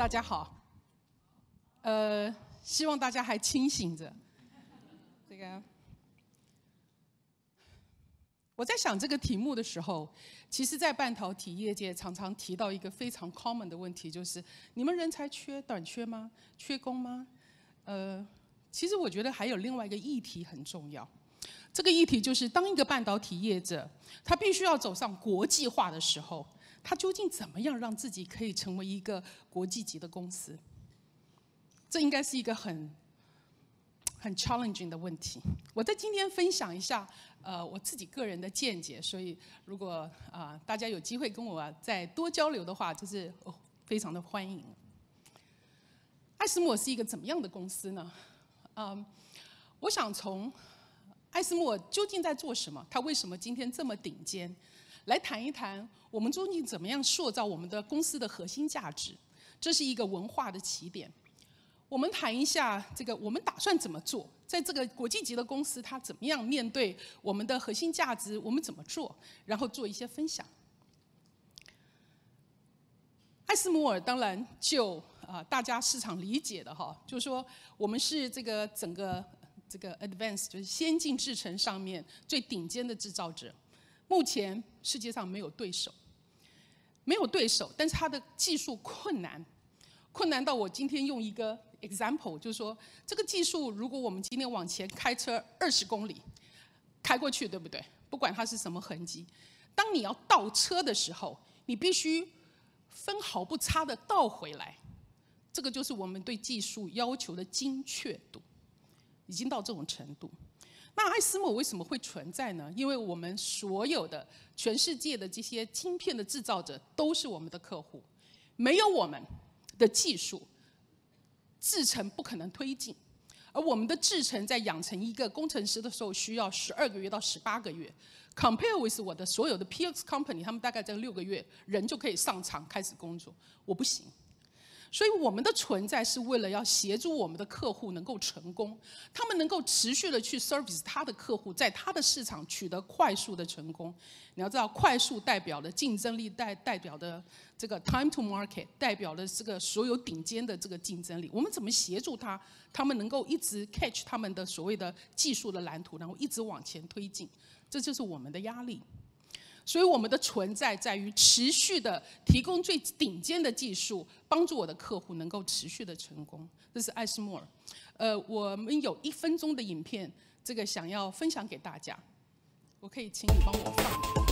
大家好，呃，希望大家还清醒着。这个，我在想这个题目的时候，其实，在半导体业界常常提到一个非常 common 的问题，就是你们人才缺短缺吗？缺工吗？呃，其实我觉得还有另外一个议题很重要。这个议题就是，当一个半导体业者他必须要走上国际化的时候。它究竟怎么样让自己可以成为一个国际级的公司？这应该是一个很、很 challenging 的问题。我在今天分享一下，呃，我自己个人的见解。所以如果啊大家有机会跟我再多交流的话，就是非常的欢迎。艾斯莫是一个怎么样的公司呢？嗯，我想从艾斯莫究竟在做什么？他为什么今天这么顶尖？来谈一谈，我们究竟怎么样塑造我们的公司的核心价值？这是一个文化的起点。我们谈一下这个，我们打算怎么做？在这个国际级的公司，它怎么样面对我们的核心价值？我们怎么做？然后做一些分享。艾斯摩尔当然就啊，大家市场理解的哈，就是说我们是这个整个这个 advance 就是先进制程上面最顶尖的制造者。目前世界上没有对手，没有对手，但是它的技术困难，困难到我今天用一个 example，就是说这个技术，如果我们今天往前开车二十公里，开过去，对不对？不管它是什么痕迹，当你要倒车的时候，你必须分毫不差的倒回来，这个就是我们对技术要求的精确度，已经到这种程度。那爱斯姆为什么会存在呢？因为我们所有的全世界的这些晶片的制造者都是我们的客户，没有我们的技术，制程不可能推进。而我们的制程在养成一个工程师的时候需要十二个月到十八个月，compare with 我的所有的 PX company，他们大概在六个月人就可以上场开始工作，我不行。所以我们的存在是为了要协助我们的客户能够成功，他们能够持续的去 service 他的客户，在他的市场取得快速的成功。你要知道，快速代表的竞争力代代表的这个 time to market 代表的这个所有顶尖的这个竞争力。我们怎么协助他？他们能够一直 catch 他们的所谓的技术的蓝图，然后一直往前推进，这就是我们的压力。所以我们的存在在于持续的提供最顶尖的技术，帮助我的客户能够持续的成功。这是艾斯莫尔，呃，我们有一分钟的影片，这个想要分享给大家，我可以请你帮我放。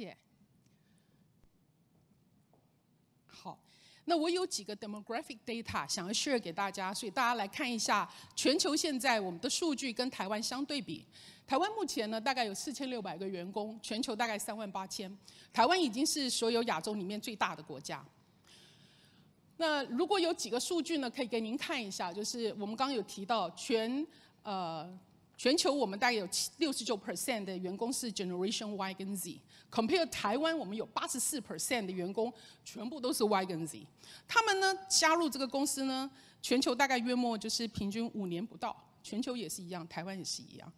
谢好，那我有几个 demographic data 想要 share 给大家，所以大家来看一下全球现在我们的数据跟台湾相对比。台湾目前呢大概有四千六百个员工，全球大概三万八千，台湾已经是所有亚洲里面最大的国家。那如果有几个数据呢，可以给您看一下，就是我们刚刚有提到全呃。全球我们大概有六十九 percent 的员工是 Generation Y 跟 Z，compare 台湾我们有八十四 percent 的员工全部都是 Y 跟 Z，他们呢加入这个公司呢，全球大概约莫就是平均五年不到，全球也是一样，台湾也是一样。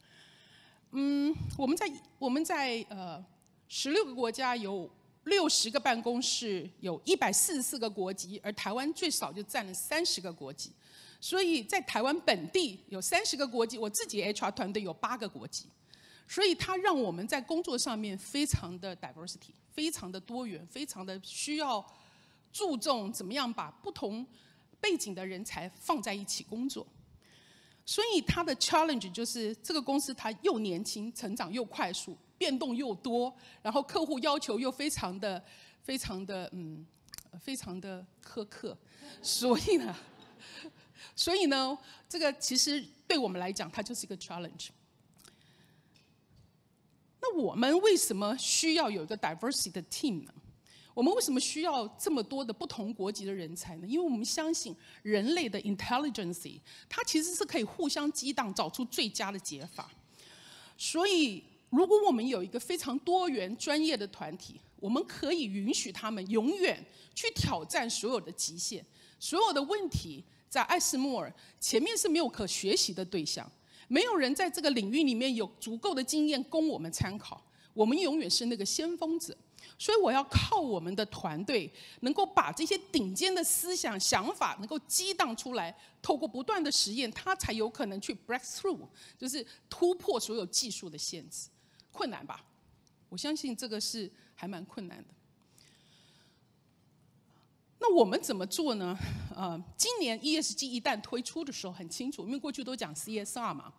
嗯，我们在我们在呃十六个国家有六十个办公室，有一百四十四个国籍，而台湾最少就占了三十个国籍。所以在台湾本地有三十个国籍，我自己 HR 团队有八个国籍，所以它让我们在工作上面非常的 diversity，非常的多元，非常的需要注重怎么样把不同背景的人才放在一起工作。所以它的 challenge 就是这个公司它又年轻，成长又快速，变动又多，然后客户要求又非常的、非常的嗯、非常的苛刻，所以呢。所以呢，这个其实对我们来讲，它就是一个 challenge。那我们为什么需要有一个 diversity 的 team 呢？我们为什么需要这么多的不同国籍的人才呢？因为我们相信人类的 intelligence，它其实是可以互相激荡，找出最佳的解法。所以，如果我们有一个非常多元专业的团体，我们可以允许他们永远去挑战所有的极限，所有的问题。在艾斯莫尔前面是没有可学习的对象，没有人在这个领域里面有足够的经验供我们参考，我们永远是那个先锋者，所以我要靠我们的团队能够把这些顶尖的思想、想法能够激荡出来，透过不断的实验，它才有可能去 break through，就是突破所有技术的限制，困难吧？我相信这个是还蛮困难的。那我们怎么做呢？呃，今年 ESG 一旦推出的时候很清楚，因为过去都讲 CSR 嘛。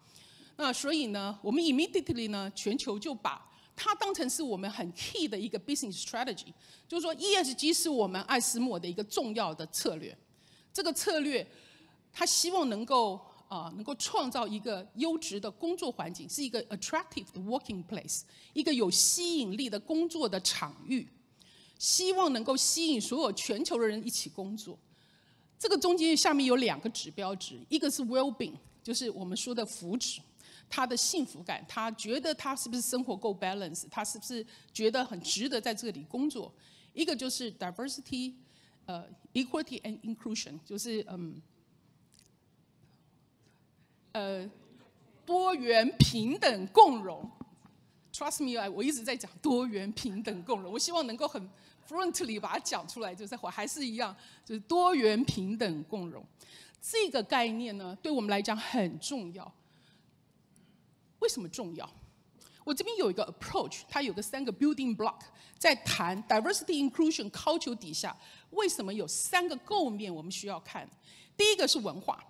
那所以呢，我们 immediately 呢，全球就把它当成是我们很 key 的一个 business strategy，就是说 ESG 是我们爱斯莫的一个重要的策略。这个策略，它希望能够啊，能够创造一个优质的工作环境，是一个 attractive working place，一个有吸引力的工作的场域。希望能够吸引所有全球的人一起工作。这个中间下面有两个指标值，一个是 well-being，就是我们说的福祉，他的幸福感，他觉得他是不是生活够 balance，他是不是觉得很值得在这里工作。一个就是 diversity，呃 e q u i t y and inclusion，就是嗯，呃，多元平等共融。Trust me，我一直在讲多元平等共融，我希望能够很。front 里把它讲出来，就是我还是一样，就是多元平等共融这个概念呢，对我们来讲很重要。为什么重要？我这边有一个 approach，它有个三个 building block，在谈 diversity inclusion culture 底下，为什么有三个构面我们需要看？第一个是文化。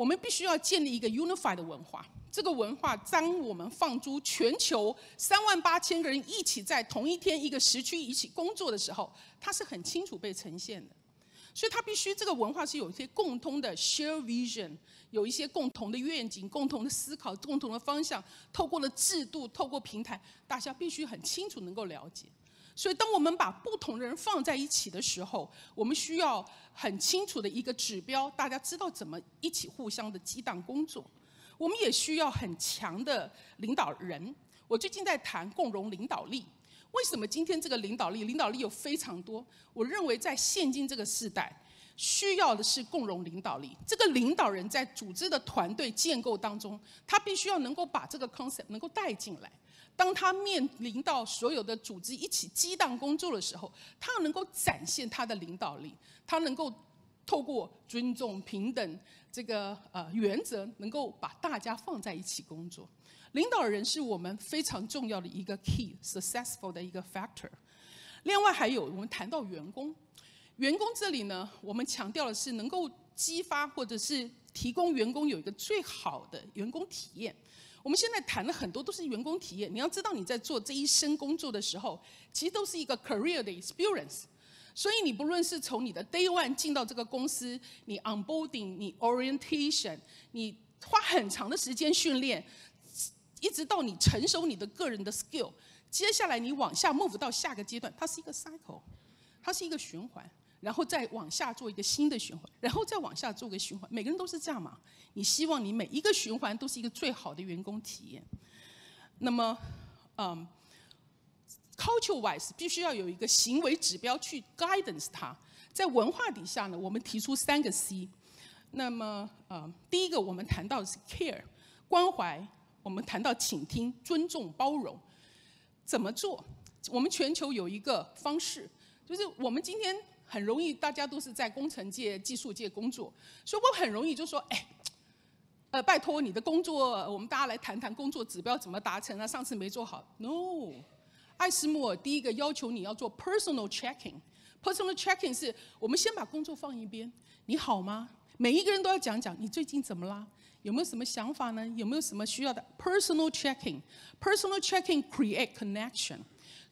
我们必须要建立一个 unified 的文化。这个文化，当我们放逐全球三万八千个人一起在同一天一个时区一起工作的时候，它是很清楚被呈现的。所以，它必须这个文化是有一些共通的 s h a r e vision，有一些共同的愿景、共同的思考、共同的方向。透过了制度，透过平台，大家必须很清楚能够了解。所以，当我们把不同的人放在一起的时候，我们需要很清楚的一个指标，大家知道怎么一起互相的激荡工作。我们也需要很强的领导人。我最近在谈共融领导力。为什么今天这个领导力？领导力有非常多。我认为在现今这个时代，需要的是共融领导力。这个领导人，在组织的团队建构当中，他必须要能够把这个 concept 能够带进来。当他面临到所有的组织一起激荡工作的时候，他能够展现他的领导力，他能够透过尊重、平等这个呃原则，能够把大家放在一起工作。领导人是我们非常重要的一个 key，successful 的一个 factor。另外还有我们谈到员工，员工这里呢，我们强调的是能够激发或者是提供员工有一个最好的员工体验。我们现在谈的很多都是员工体验。你要知道，你在做这一生工作的时候，其实都是一个 career 的 experience。所以你不论是从你的 day one 进到这个公司，你 onboarding，你 orientation，你花很长的时间训练，一直到你成熟你的个人的 skill，接下来你往下 move 到下个阶段，它是一个 cycle，它是一个循环。然后再往下做一个新的循环，然后再往下做个循环。每个人都是这样嘛？你希望你每一个循环都是一个最好的员工体验。那么，嗯 c u l t u r e wise 必须要有一个行为指标去 guidance 它。在文化底下呢，我们提出三个 C。那么，呃，第一个我们谈到是 care 关怀，我们谈到倾听、尊重、包容。怎么做？我们全球有一个方式，就是我们今天。很容易，大家都是在工程界、技术界工作，所以我很容易就说：“哎，呃，拜托你的工作，我们大家来谈谈工作指标怎么达成啊？上次没做好。”No，艾斯莫尔第一个要求你要做 personal checking。personal checking 是我们先把工作放一边，你好吗？每一个人都要讲讲你最近怎么啦？有没有什么想法呢？有没有什么需要的？personal checking，personal checking create connection。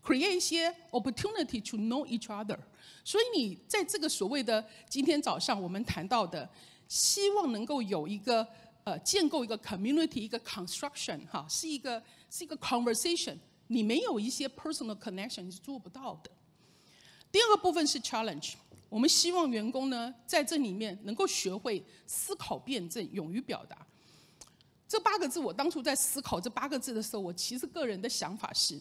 create 一些 opportunity to know each other，所以你在这个所谓的今天早上我们谈到的，希望能够有一个呃建构一个 community 一个 construction 哈，是一个是一个 conversation，你没有一些 personal connection 是做不到的。第二个部分是 challenge，我们希望员工呢在这里面能够学会思考辩证，勇于表达。这八个字我当初在思考这八个字的时候，我其实个人的想法是。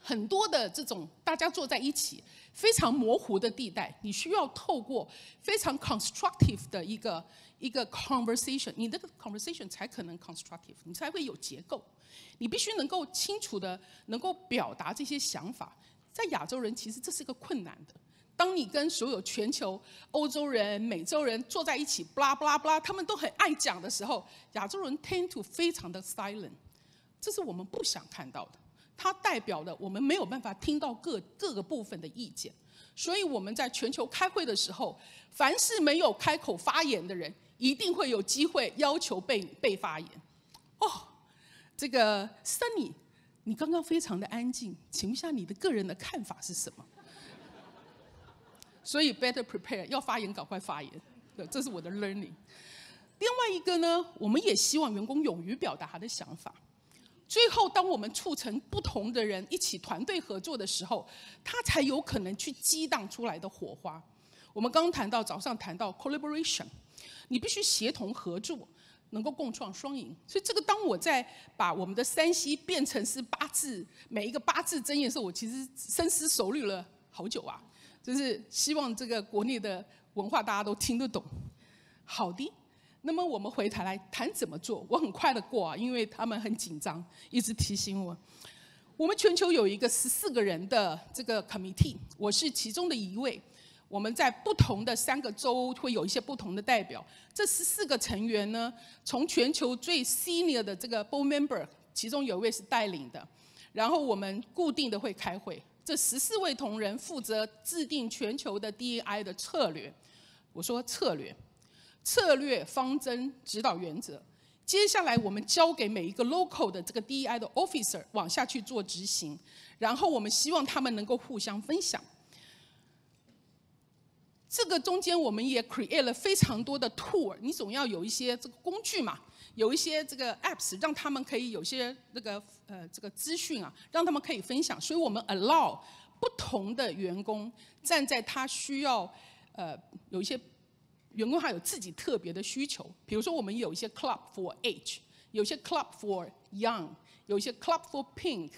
很多的这种大家坐在一起非常模糊的地带，你需要透过非常 constructive 的一个一个 conversation，你的 conversation 才可能 constructive，你才会有结构。你必须能够清楚的能够表达这些想法。在亚洲人其实这是个困难的。当你跟所有全球欧洲人、美洲人坐在一起，布拉布拉布拉，他们都很爱讲的时候，亚洲人 tend to 非常的 silent。这是我们不想看到的。它代表了我们没有办法听到各各个部分的意见，所以我们在全球开会的时候，凡是没有开口发言的人，一定会有机会要求被被发言。哦，这个 Sunny，你刚刚非常的安静，请问一下你的个人的看法是什么？所以 better prepare，要发言赶快发言，这是我的 learning。另外一个呢，我们也希望员工勇于表达他的想法。最后，当我们促成不同的人一起团队合作的时候，他才有可能去激荡出来的火花。我们刚刚谈到早上谈到 collaboration，你必须协同合作，能够共创双赢。所以这个，当我在把我们的三 C 变成是八字每一个八字箴言的时候，我其实深思熟虑了好久啊，就是希望这个国内的文化大家都听得懂。好的。那么我们回台来谈怎么做？我很快的过啊，因为他们很紧张，一直提醒我。我们全球有一个十四个人的这个 committee，我是其中的一位。我们在不同的三个州会有一些不同的代表。这十四个成员呢，从全球最 senior 的这个 board member，其中有一位是带领的。然后我们固定的会开会。这十四位同仁负责制定全球的 DAI 的策略。我说策略。策略方针指导原则，接下来我们交给每一个 local 的这个 DEI 的 officer 往下去做执行，然后我们希望他们能够互相分享。这个中间我们也 c r e a t e 了非常多的 tool，你总要有一些这个工具嘛，有一些这个 apps 让他们可以有些那个呃这个资讯啊，让他们可以分享。所以我们 allow 不同的员工站在他需要呃有一些。员工还有自己特别的需求，比如说我们有一些 club for age，有些 club for young，有一些 club for pink，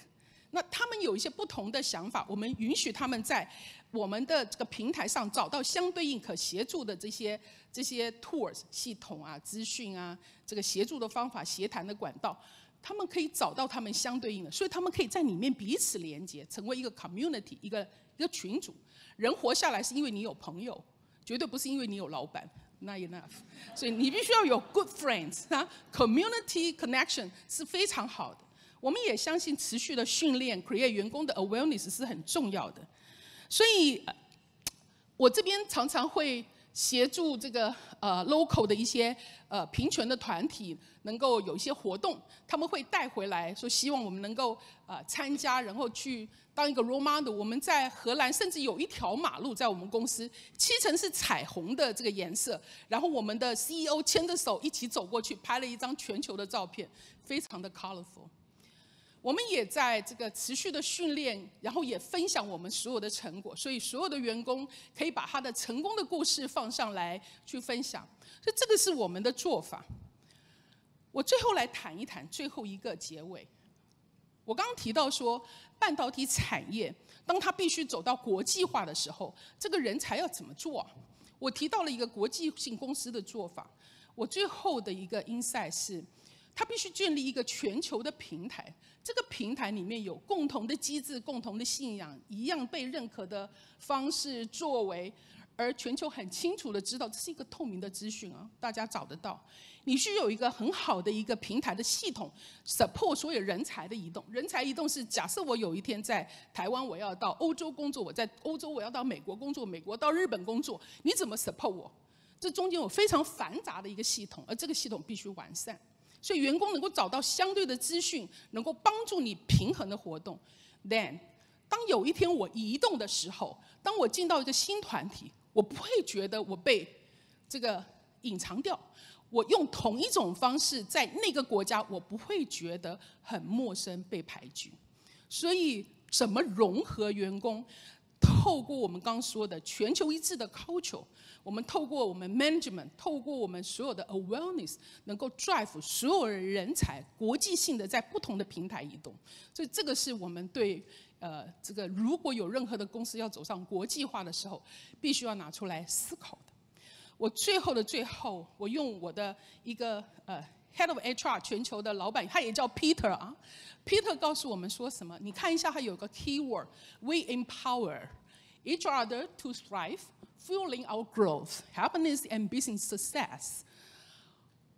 那他们有一些不同的想法，我们允许他们在我们的这个平台上找到相对应可协助的这些这些 tours 系统啊、资讯啊、这个协助的方法、协谈的管道，他们可以找到他们相对应的，所以他们可以在里面彼此连接，成为一个 community，一个一个群组。人活下来是因为你有朋友。绝对不是因为你有老板，not enough，所以你必须要有 good friends 啊，community connection 是非常好的。我们也相信持续的训练，create 员工的 awareness 是很重要的。所以，我这边常常会。协助这个呃 local 的一些呃贫穷的团体能够有一些活动，他们会带回来，说希望我们能够呃参加，然后去当一个 role model。我们在荷兰甚至有一条马路在我们公司七成是彩虹的这个颜色，然后我们的 CEO 牵着手一起走过去拍了一张全球的照片，非常的 colorful。我们也在这个持续的训练，然后也分享我们所有的成果，所以所有的员工可以把他的成功的故事放上来去分享，所以这个是我们的做法。我最后来谈一谈最后一个结尾。我刚刚提到说半导体产业当它必须走到国际化的时候，这个人才要怎么做？我提到了一个国际性公司的做法。我最后的一个 insight 是。它必须建立一个全球的平台。这个平台里面有共同的机制、共同的信仰、一样被认可的方式作为，而全球很清楚的知道这是一个透明的资讯啊，大家找得到。你需要一个很好的一个平台的系统，support 所有人才的移动。人才移动是假设我有一天在台湾，我要到欧洲工作；我在欧洲，我要到美国工作；美国到日本工作，你怎么 support 我？这中间有非常繁杂的一个系统，而这个系统必须完善。所以员工能够找到相对的资讯，能够帮助你平衡的活动。Then，当有一天我移动的时候，当我进到一个新团体，我不会觉得我被这个隐藏掉。我用同一种方式在那个国家，我不会觉得很陌生被排挤。所以怎么融合员工？透过我们刚说的全球一致的 culture，我们透过我们 management，透过我们所有的 awareness，能够 drive 所有人才国际性的在不同的平台移动。所以这个是我们对呃这个如果有任何的公司要走上国际化的时候，必须要拿出来思考的。我最后的最后，我用我的一个呃。Head of HR 全球的老板，他也叫 Peter 啊。Peter 告诉我们说什么？你看一下，他有个 keyword：We empower each other to thrive, fueling our growth, happiness and business success.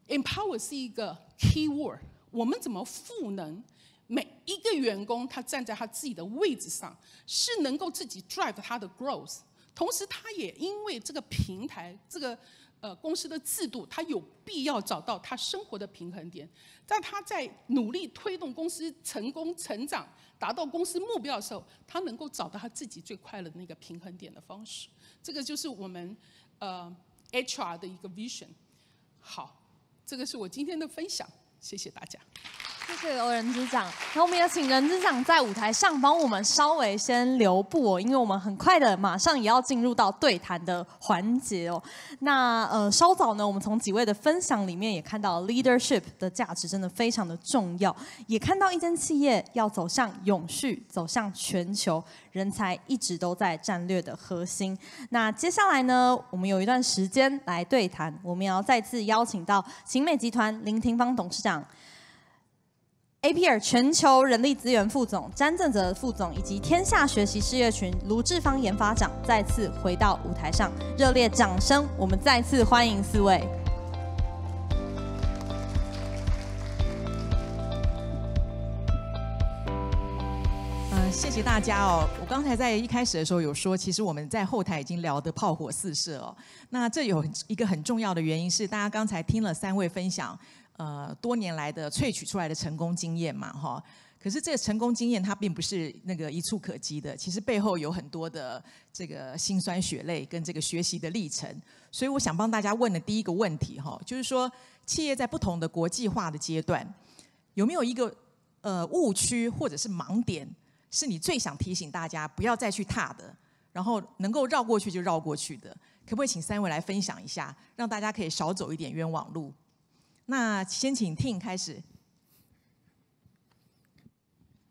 Empower 是一个 keyword，我们怎么赋能每一个员工？他站在他自己的位置上，是能够自己 drive 他的 growth，同时他也因为这个平台这个。呃，公司的制度，他有必要找到他生活的平衡点。但他在努力推动公司成功成长、达到公司目标的时候，他能够找到他自己最快乐的那个平衡点的方式。这个就是我们呃 HR 的一个 vision。好，这个是我今天的分享，谢谢大家。谢谢欧人之长，那我们也请人之长在舞台上帮我们稍微先留步哦，因为我们很快的马上也要进入到对谈的环节哦。那呃稍早呢，我们从几位的分享里面也看到，leadership 的价值真的非常的重要，也看到一间企业要走向永续、走向全球，人才一直都在战略的核心。那接下来呢，我们有一段时间来对谈，我们要再次邀请到勤美集团林庭芳董事长。A.P.R 全球人力资源副总詹正泽副总以及天下学习事业群卢志芳研发长再次回到舞台上，热烈掌声，我们再次欢迎四位。嗯，谢谢大家哦。我刚才在一开始的时候有说，其实我们在后台已经聊得炮火四射哦。那这有一个很重要的原因是，大家刚才听了三位分享。呃，多年来的萃取出来的成功经验嘛，哈。可是这个成功经验它并不是那个一触可及的，其实背后有很多的这个辛酸血泪跟这个学习的历程。所以我想帮大家问的第一个问题，哈，就是说企业在不同的国际化的阶段，有没有一个呃误区或者是盲点，是你最想提醒大家不要再去踏的，然后能够绕过去就绕过去的，可不可以请三位来分享一下，让大家可以少走一点冤枉路？那先请 Ting 开始。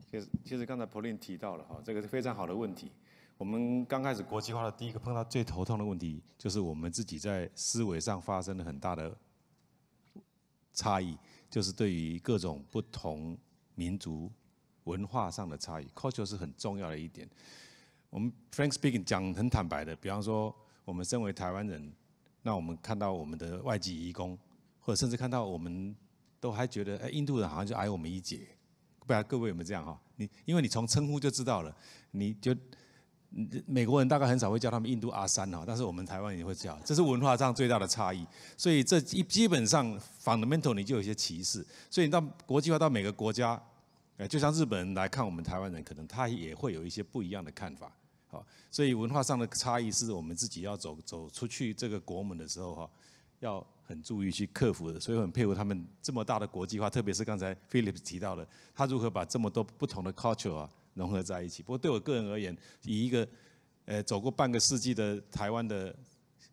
其实，其实刚才 Pauline 提到了哈，这个是非常好的问题。我们刚开始国际化的第一个碰到最头痛的问题，就是我们自己在思维上发生了很大的差异，就是对于各种不同民族文化上的差异，culture 是很重要的一点。我们 Frank speaking 讲很坦白的，比方说我们身为台湾人，那我们看到我们的外籍义工。或者甚至看到我们都还觉得，哎，印度人好像就矮我们一截，不知道各位有没有这样哈？你因为你从称呼就知道了，你就美国人大概很少会叫他们印度阿三哈，但是我们台湾也会叫，这是文化上最大的差异。所以这一基本上 fundamental 你就有些歧视。所以你到国际化到每个国家，哎，就像日本人来看我们台湾人，可能他也会有一些不一样的看法。好，所以文化上的差异是我们自己要走走出去这个国门的时候哈，要。很注意去克服的，所以我很佩服他们这么大的国际化，特别是刚才 Philip 提到的，他如何把这么多不同的 culture 啊融合在一起。不过对我个人而言，以一个呃走过半个世纪的台湾的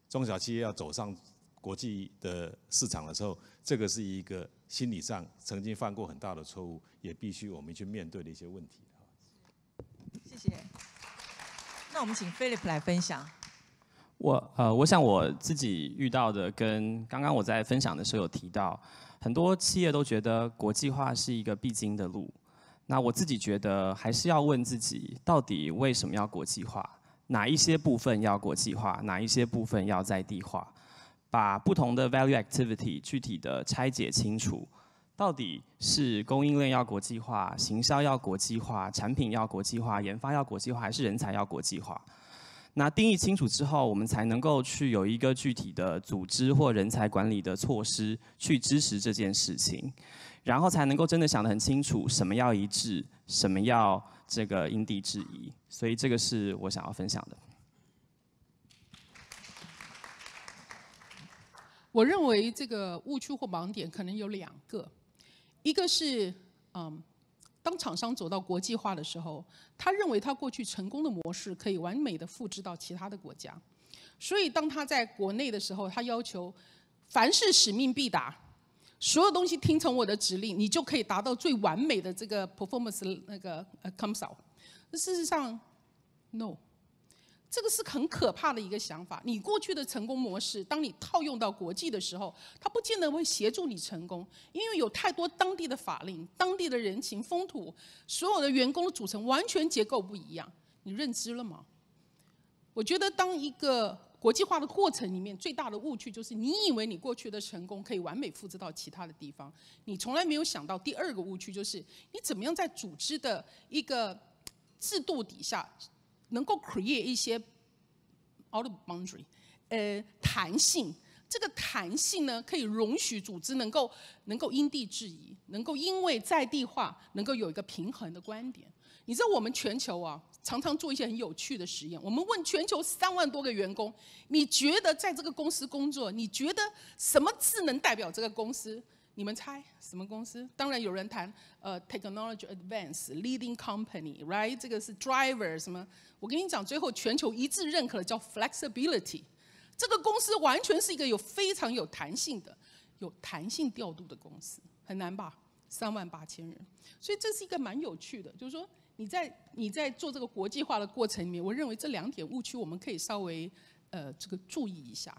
中小企业要走上国际的市场的时候，这个是一个心理上曾经犯过很大的错误，也必须我们去面对的一些问题谢谢。那我们请 Philip 来分享。我呃，我想我自己遇到的跟刚刚我在分享的时候有提到，很多企业都觉得国际化是一个必经的路。那我自己觉得还是要问自己，到底为什么要国际化？哪一些部分要国际化？哪一些部分要在地化？把不同的 value activity 具体的拆解清楚，到底是供应链要国际化，行销要国际化，产品要国际化，研发要国际化，还是人才要国际化？那定义清楚之后，我们才能够去有一个具体的组织或人才管理的措施去支持这件事情，然后才能够真的想得很清楚，什么要一致，什么要这个因地制宜。所以这个是我想要分享的。我认为这个误区或盲点可能有两个，一个是嗯。当厂商走到国际化的时候，他认为他过去成功的模式可以完美的复制到其他的国家，所以当他在国内的时候，他要求凡是使命必达，所有东西听从我的指令，你就可以达到最完美的这个 performance 那个呃 come out。那事实上，no。这个是很可怕的一个想法。你过去的成功模式，当你套用到国际的时候，它不见得会协助你成功，因为有太多当地的法令、当地的人情、风土，所有的员工的组成完全结构不一样。你认知了吗？我觉得，当一个国际化的过程里面，最大的误区就是你以为你过去的成功可以完美复制到其他的地方，你从来没有想到第二个误区就是你怎么样在组织的一个制度底下。能够 create 一些 out of boundary，呃，弹性。这个弹性呢，可以容许组织能够能够因地制宜，能够因为在地化，能够有一个平衡的观点。你知道，我们全球啊，常常做一些很有趣的实验。我们问全球三万多个员工，你觉得在这个公司工作，你觉得什么字能代表这个公司？你们猜什么公司？当然有人谈呃，technology advance leading company，right？这个是 d r i v e r 什么？我跟你讲，最后全球一致认可的叫 flexibility。这个公司完全是一个有非常有弹性的、有弹性调度的公司，很难吧？三万八千人，所以这是一个蛮有趣的，就是说你在你在做这个国际化的过程里面，我认为这两点误区我们可以稍微呃这个注意一下。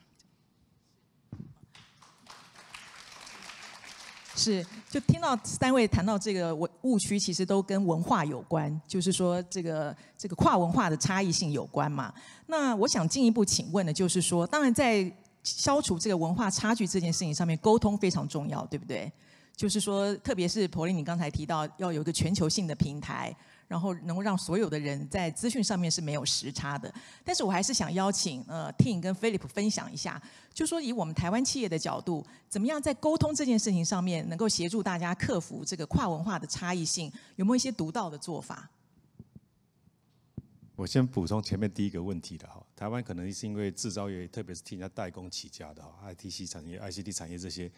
是，就听到三位谈到这个误误区，其实都跟文化有关，就是说这个这个跨文化的差异性有关嘛。那我想进一步请问的，就是说，当然在消除这个文化差距这件事情上面，沟通非常重要，对不对？就是说，特别是柏林，你刚才提到要有一个全球性的平台。然后能够让所有的人在资讯上面是没有时差的，但是我还是想邀请呃 Tim 跟 Philip 分享一下，就说以我们台湾企业的角度，怎么样在沟通这件事情上面能够协助大家克服这个跨文化的差异性，有没有一些独到的做法？我先补充前面第一个问题的哈，台湾可能是因为制造业，特别是替人家代工起家的哈，ITC 产业、ICD 产业这些，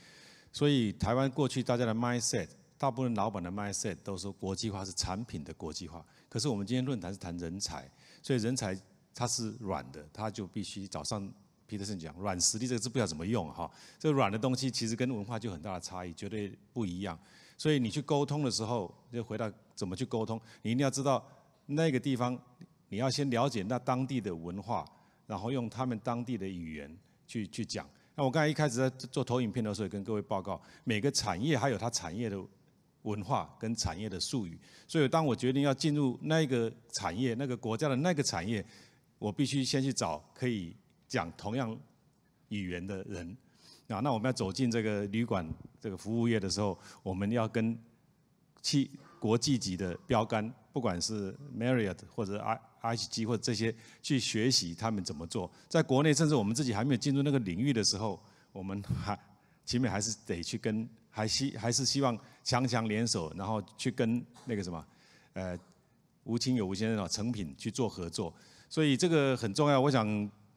所以台湾过去大家的 mindset。大部分老板的 mindset 都说国际化是产品的国际化，可是我们今天论坛是谈人才，所以人才它是软的，它就必须早上皮特森讲软实力这个字不晓得怎么用哈，这软的东西其实跟文化就很大的差异，绝对不一样。所以你去沟通的时候，就回到怎么去沟通，你一定要知道那个地方，你要先了解那当地的文化，然后用他们当地的语言去去讲。那我刚才一开始在做投影片的时候，也跟各位报告每个产业还有它产业的。文化跟产业的术语，所以当我决定要进入那个产业、那个国家的那个产业，我必须先去找可以讲同样语言的人。啊，那我们要走进这个旅馆这个服务业的时候，我们要跟去国际级的标杆，不管是 Marriott 或者 I I G 或者这些去学习他们怎么做。在国内，甚至我们自己还没有进入那个领域的时候，我们还起码还是得去跟。还希还是希望强强联手，然后去跟那个什么，呃，吴清友吴先生啊，成品去做合作，所以这个很重要。我想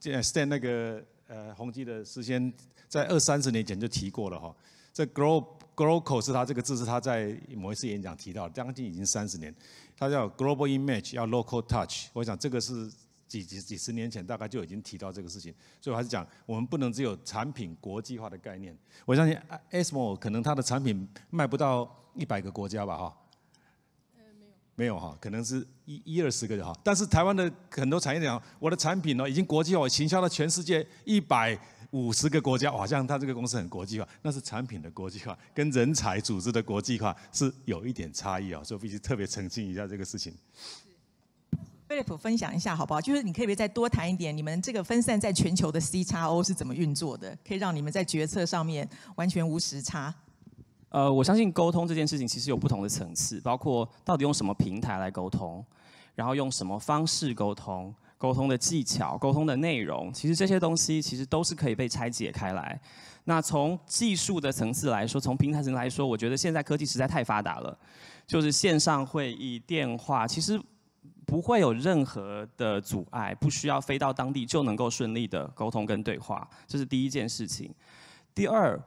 Stan 那个呃宏基的事先在二三十年前就提过了哈。这 global global 是他这个字是他在某一次演讲提到，将近已经三十年。他叫 global image，要 local touch。我想这个是。几几几十年前大概就已经提到这个事情，所以我还是讲，我们不能只有产品国际化的概念。我相信 ASMO 可能它的产品卖不到一百个国家吧，哈，没有，有哈，可能是一一二十个哈。但是台湾的很多产业讲，我的产品呢已经国际化，我行销到全世界一百五十个国家，好像他这个公司很国际化，那是产品的国际化，跟人才组织的国际化是有一点差异啊，所以必须特别澄清一下这个事情。贝利普，分享一下好不好？就是你可以不可以再多谈一点，你们这个分散在全球的 C 叉 O 是怎么运作的？可以让你们在决策上面完全无时差。呃，我相信沟通这件事情其实有不同的层次，包括到底用什么平台来沟通，然后用什么方式沟通，沟通的技巧、沟通的内容，其实这些东西其实都是可以被拆解开来。那从技术的层次来说，从平台层来说，我觉得现在科技实在太发达了，就是线上会议、电话，其实。不会有任何的阻碍，不需要飞到当地就能够顺利的沟通跟对话，这是第一件事情。第二。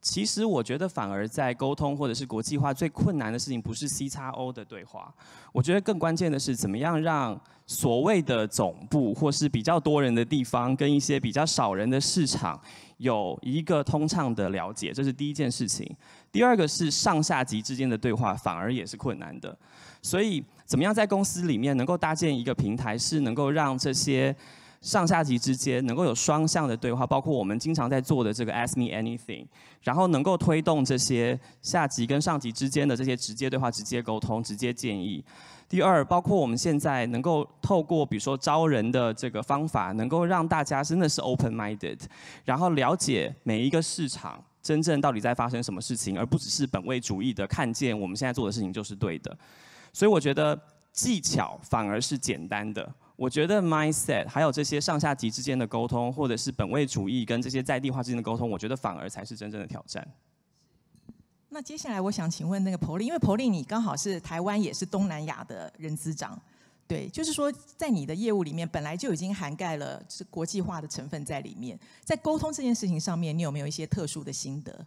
其实我觉得，反而在沟通或者是国际化最困难的事情，不是 C 叉 O 的对话。我觉得更关键的是，怎么样让所谓的总部或是比较多人的地方，跟一些比较少人的市场有一个通畅的了解，这是第一件事情。第二个是上下级之间的对话，反而也是困难的。所以，怎么样在公司里面能够搭建一个平台，是能够让这些。上下级之间能够有双向的对话，包括我们经常在做的这个 Ask me anything，然后能够推动这些下级跟上级之间的这些直接对话、直接沟通、直接建议。第二，包括我们现在能够透过比如说招人的这个方法，能够让大家真的是 open minded，然后了解每一个市场真正到底在发生什么事情，而不只是本位主义的看见我们现在做的事情就是对的。所以我觉得技巧反而是简单的。我觉得 mindset 还有这些上下级之间的沟通，或者是本位主义跟这些在地化之间的沟通，我觉得反而才是真正的挑战。那接下来我想请问那个 Polly，因为 Polly 你刚好是台湾也是东南亚的人资长，对，就是说在你的业务里面本来就已经涵盖了是国际化的成分在里面，在沟通这件事情上面，你有没有一些特殊的心得？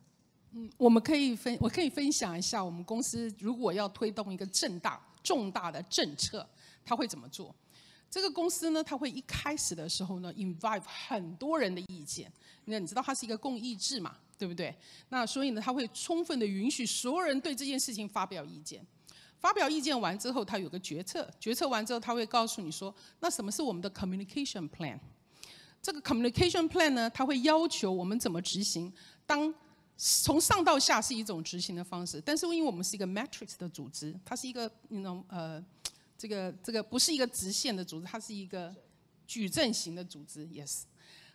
嗯，我们可以分，我可以分享一下，我们公司如果要推动一个正大重大的政策，他会怎么做？这个公司呢，它会一开始的时候呢 i n v i t e 很多人的意见。那你知道它是一个共意志嘛，对不对？那所以呢，它会充分的允许所有人对这件事情发表意见。发表意见完之后，它有个决策，决策完之后，它会告诉你说，那什么是我们的 communication plan？这个 communication plan 呢，它会要求我们怎么执行。当从上到下是一种执行的方式，但是因为我们是一个 matrix 的组织，它是一个，你知呃。这个这个不是一个直线的组织，它是一个矩阵型的组织，y e s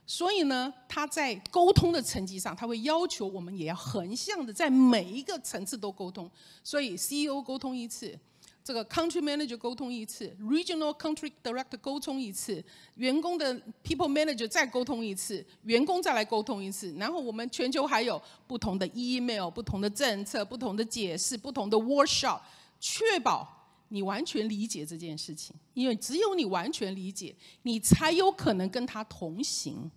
所以呢，它在沟通的层级上，它会要求我们也要横向的在每一个层次都沟通。所以 CEO 沟通一次，这个 Country Manager 沟通一次，Regional Country Director 沟通一次，员工的 People Manager 再沟通一次，员工再来沟通一次，然后我们全球还有不同的 Email、不同的政策、不同的解释、不同的 Workshop，确保。你完全理解这件事情，因为只有你完全理解，你才有可能跟他同行。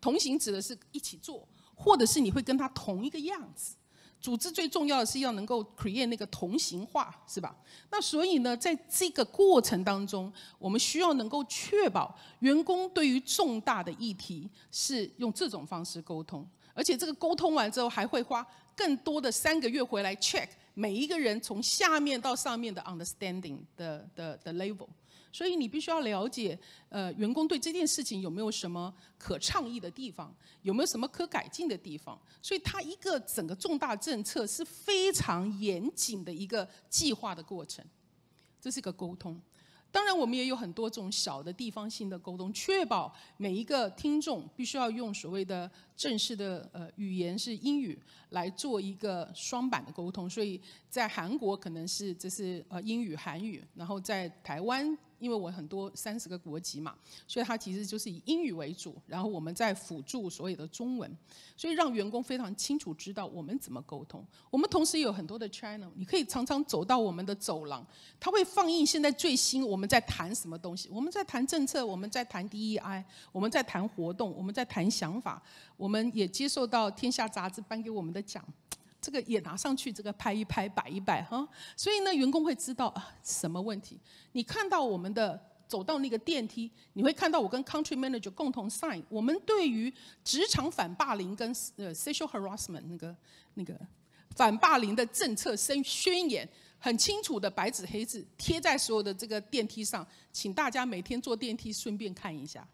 同行指的是一起做，或者是你会跟他同一个样子。组织最重要的是要能够 create 那个同行化，是吧？那所以呢，在这个过程当中，我们需要能够确保员工对于重大的议题是用这种方式沟通，而且这个沟通完之后还会花更多的三个月回来 check。每一个人从下面到上面的 understanding 的的的 level，所以你必须要了解，呃，员工对这件事情有没有什么可倡议的地方，有没有什么可改进的地方。所以它一个整个重大政策是非常严谨的一个计划的过程，这是一个沟通。当然，我们也有很多种小的地方性的沟通，确保每一个听众必须要用所谓的。正式的呃语言是英语来做一个双版的沟通，所以在韩国可能是这是呃英语韩语，然后在台湾因为我很多三十个国籍嘛，所以它其实就是以英语为主，然后我们再辅助所有的中文，所以让员工非常清楚知道我们怎么沟通。我们同时有很多的 China，你可以常常走到我们的走廊，他会放映现在最新我们在谈什么东西，我们在谈政策，我们在谈 DEI，我们在谈活动，我们在谈想法。我们也接受到《天下》杂志颁给我们的奖，这个也拿上去，这个拍一拍，摆一摆哈。所以呢，员工会知道啊，什么问题。你看到我们的走到那个电梯，你会看到我跟 Country Manager 共同 sign，我们对于职场反霸凌跟呃 Sexual Harassment 那个那个反霸凌的政策声宣言，很清楚的白纸黑字贴在所有的这个电梯上，请大家每天坐电梯顺便看一下。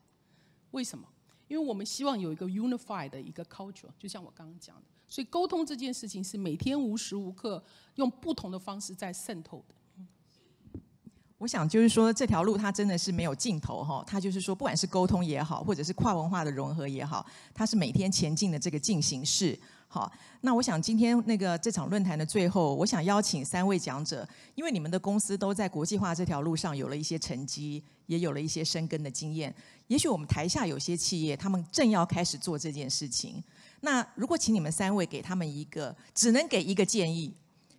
为什么？因为我们希望有一个 unify 的一个 culture，就像我刚刚讲的，所以沟通这件事情是每天无时无刻用不同的方式在渗透的。我想就是说这条路它真的是没有尽头哈，它就是说不管是沟通也好，或者是跨文化的融合也好，它是每天前进的这个进行式。好，那我想今天那个这场论坛的最后，我想邀请三位讲者，因为你们的公司都在国际化这条路上有了一些成绩，也有了一些深耕的经验。也许我们台下有些企业，他们正要开始做这件事情。那如果请你们三位给他们一个，只能给一个建议，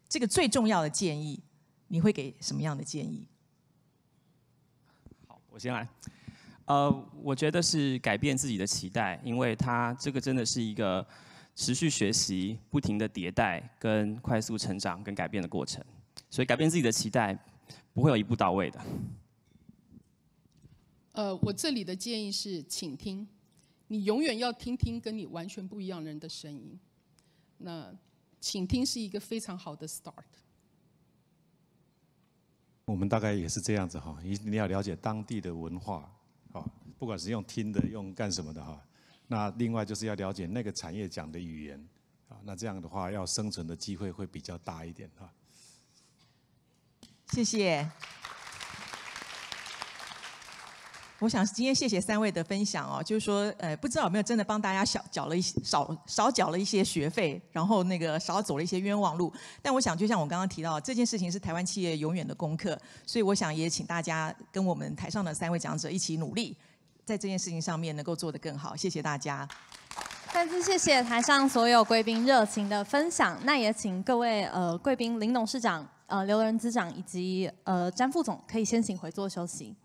这个最重要的建议，你会给什么样的建议？好，我先来。呃，我觉得是改变自己的期待，因为它这个真的是一个。持续学习、不停的迭代、跟快速成长、跟改变的过程，所以改变自己的期待，不会有一步到位的。呃，我这里的建议是，请听，你永远要听听跟你完全不一样的人的声音。那，请听是一个非常好的 start。我们大概也是这样子哈，一你要了解当地的文化，啊，不管是用听的，用干什么的哈。那另外就是要了解那个产业讲的语言，啊，那这样的话要生存的机会会比较大一点啊。谢谢，我想今天谢谢三位的分享哦，就是说，呃，不知道有没有真的帮大家小缴了一些少少缴了一些学费，然后那个少走了一些冤枉路。但我想，就像我刚刚提到，这件事情是台湾企业永远的功课，所以我想也请大家跟我们台上的三位讲者一起努力。在这件事情上面能够做得更好，谢谢大家。再次谢谢台上所有贵宾热情的分享，那也请各位呃贵宾林董事长、呃刘仁资长以及呃詹副总可以先行回座休息。